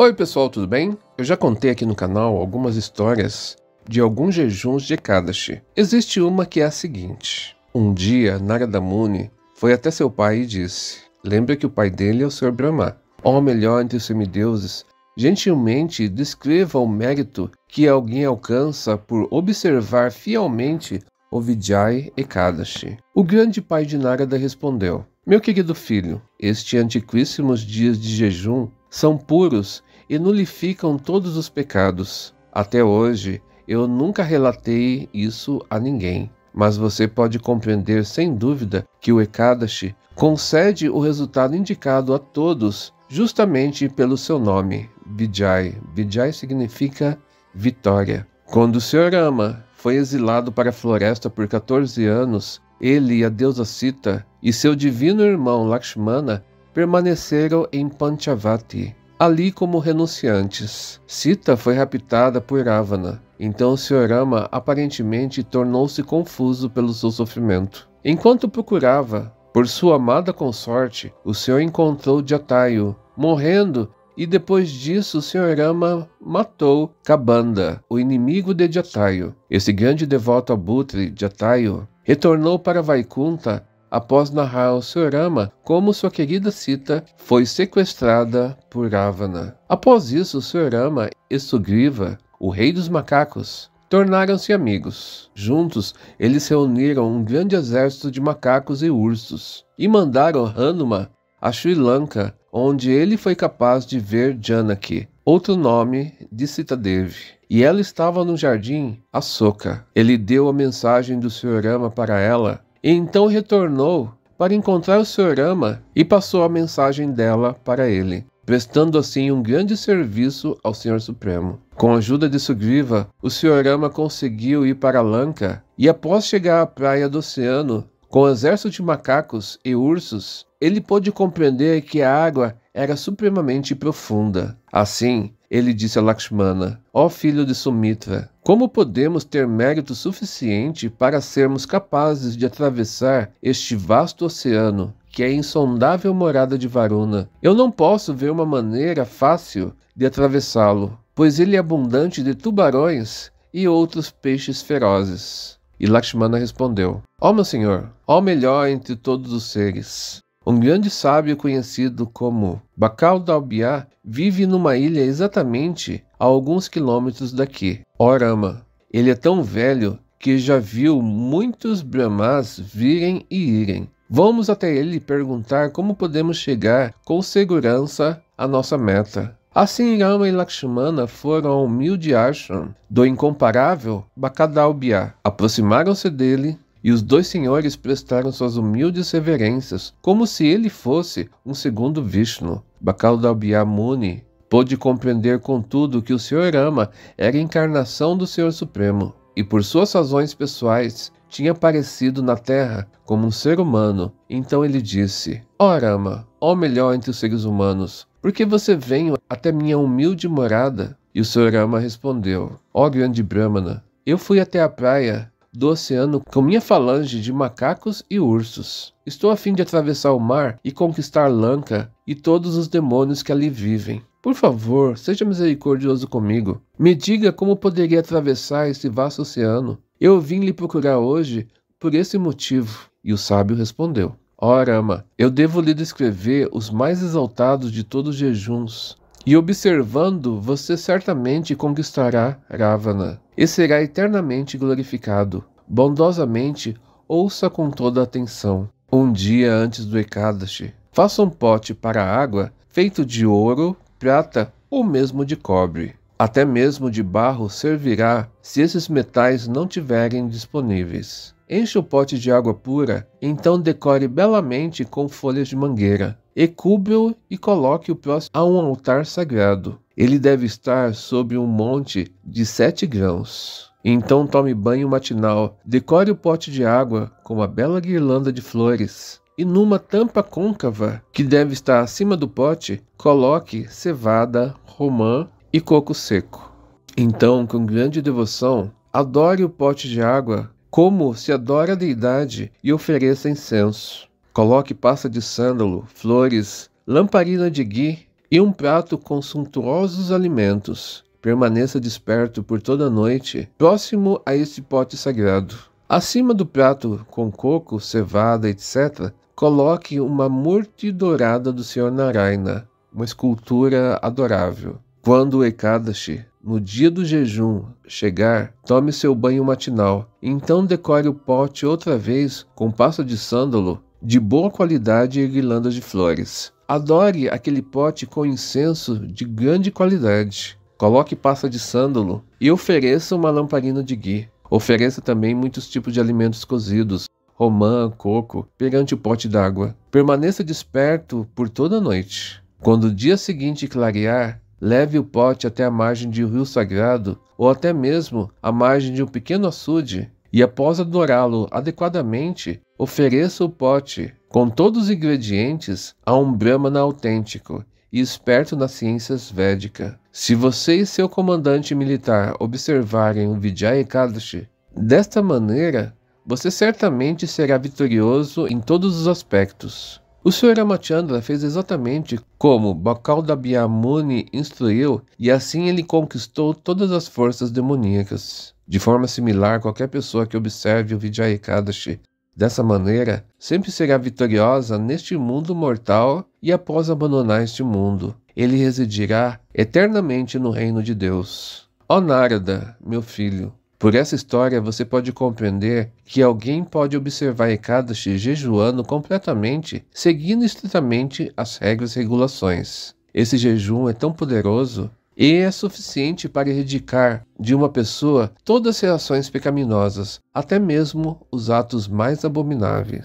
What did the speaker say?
Oi pessoal, tudo bem? Eu já contei aqui no canal algumas histórias de alguns jejuns de Ekadashi. Existe uma que é a seguinte. Um dia, Narada Muni foi até seu pai e disse, lembra que o pai dele é o Sr. Brahma, ó melhor entre os semideuses, gentilmente descreva o mérito que alguém alcança por observar fielmente o Vijay Ekadashi. O grande pai de Narada respondeu, meu querido filho, estes antiquíssimos dias de jejum são puros e nulificam todos os pecados. Até hoje, eu nunca relatei isso a ninguém, mas você pode compreender sem dúvida que o Ekadashi concede o resultado indicado a todos justamente pelo seu nome, Vijay. Vijay significa vitória. Quando o Senhor Ama foi exilado para a floresta por 14 anos, ele e a deusa Sita e seu divino irmão Lakshmana permaneceram em Panchavati, ali como renunciantes. Sita foi raptada por Ravana, então Rama aparentemente tornou-se confuso pelo seu sofrimento. Enquanto procurava por sua amada consorte, o Senhor encontrou Jatayu, morrendo, e depois disso o Senhor Rama matou Kabanda, o inimigo de Jatayu. Esse grande devoto abutre, Jatayu, retornou para Vaikunta após narrar ao Rama como sua querida Sita foi sequestrada por Ravana. Após isso, o Rama e Sugriva, o rei dos macacos, tornaram-se amigos. Juntos, eles reuniram um grande exército de macacos e ursos e mandaram Hanuma a Sri Lanka, onde ele foi capaz de ver Janaki, outro nome de Sitadevi. E ela estava no jardim Asoka. Ele deu a mensagem do Senhorama para ela e então retornou para encontrar o Rama e passou a mensagem dela para ele, prestando assim um grande serviço ao Senhor Supremo. Com a ajuda de Sugriva, o Rama conseguiu ir para Lanka e, após chegar à praia do oceano, com o um exército de macacos e ursos, ele pôde compreender que a água era supremamente profunda. Assim, ele disse a Lakshmana: Ó oh filho de Sumitra, como podemos ter mérito suficiente para sermos capazes de atravessar este vasto oceano, que é a insondável morada de Varuna? Eu não posso ver uma maneira fácil de atravessá-lo, pois ele é abundante de tubarões e outros peixes ferozes. E Lakshmana respondeu: Ó oh, meu senhor, ó oh, melhor entre todos os seres. Um grande sábio conhecido como Bacal Dalbiá vive numa ilha exatamente a alguns quilômetros daqui, Orama. Ele é tão velho que já viu muitos Brahmas virem e irem. Vamos até ele perguntar como podemos chegar com segurança à nossa meta. Assim Rama e Lakshmana foram ao humilde ashram do incomparável Bacadalbiá. Aproximaram-se dele e os dois senhores prestaram suas humildes reverências, como se ele fosse um segundo Vishnu. Bacadalbiá Muni Pôde compreender, contudo, que o Senhor Ama era a encarnação do Senhor Supremo e, por suas razões pessoais, tinha aparecido na Terra como um ser humano. Então ele disse: Ó oh, Rama, ó melhor entre os seres humanos, por que você vem até minha humilde morada? E o Senhor Rama respondeu: Ó oh, grande Brahmana, eu fui até a praia do oceano com minha falange de macacos e ursos. Estou a fim de atravessar o mar e conquistar Lanka e todos os demônios que ali vivem. Por favor, seja misericordioso comigo. Me diga como poderia atravessar esse vasto oceano. Eu vim lhe procurar hoje por esse motivo. E o sábio respondeu: Ora, ama, eu devo lhe descrever os mais exaltados de todos os jejuns, e observando, você certamente conquistará Ravana e será eternamente glorificado. Bondosamente, ouça com toda atenção. Um dia antes do Ekadashi, faça um pote para água feito de ouro, prata ou mesmo de cobre. Até mesmo de barro servirá se esses metais não tiverem disponíveis. Enche o pote de água pura, então decore belamente com folhas de mangueira e cubra-o e coloque-o próximo a um altar sagrado. Ele deve estar sobre um monte de sete grãos. Então tome banho matinal, decore o pote de água com uma bela guirlanda de flores, e numa tampa côncava, que deve estar acima do pote, coloque cevada, romã e coco seco. Então, com grande devoção, adore o pote de água como se adora a deidade e ofereça incenso. Coloque pasta de sândalo, flores, lamparina de gui e um prato com suntuosos alimentos. Permaneça desperto por toda a noite, próximo a este pote sagrado. Acima do prato com coco, cevada, etc., coloque uma dourada do Senhor Naraina, uma escultura adorável. Quando o Ekadashi, no dia do jejum, chegar, tome seu banho matinal. Então decore o pote outra vez com pasta de sândalo de boa qualidade e guirlandas de flores. Adore aquele pote com incenso de grande qualidade. Coloque pasta de sândalo e ofereça uma lamparina de gui. Ofereça também muitos tipos de alimentos cozidos, romã, coco, perante o pote d'água. Permaneça desperto por toda a noite. Quando o dia seguinte clarear, leve o pote até a margem de um rio sagrado ou até mesmo a margem de um pequeno açude e após adorá-lo adequadamente, ofereça o pote com todos os ingredientes a um Brahmana autêntico e esperto nas ciências védicas. Se você e seu comandante militar observarem o Vijay desta maneira, você certamente será vitorioso em todos os aspectos. O Sr. Ramachandra fez exatamente como Bacaldabiamuni instruiu, e assim ele conquistou todas as forças demoníacas. De forma similar, qualquer pessoa que observe o Vijayakadashi Dessa maneira, sempre será vitoriosa neste mundo mortal e após abandonar este mundo, ele residirá eternamente no reino de Deus. Ó oh, Narada, meu filho, por essa história você pode compreender que alguém pode observar Ekadashi jejuando completamente, seguindo estritamente as regras e regulações. Esse jejum é tão poderoso e é suficiente para erradicar de uma pessoa todas as reações pecaminosas, até mesmo os atos mais abomináveis.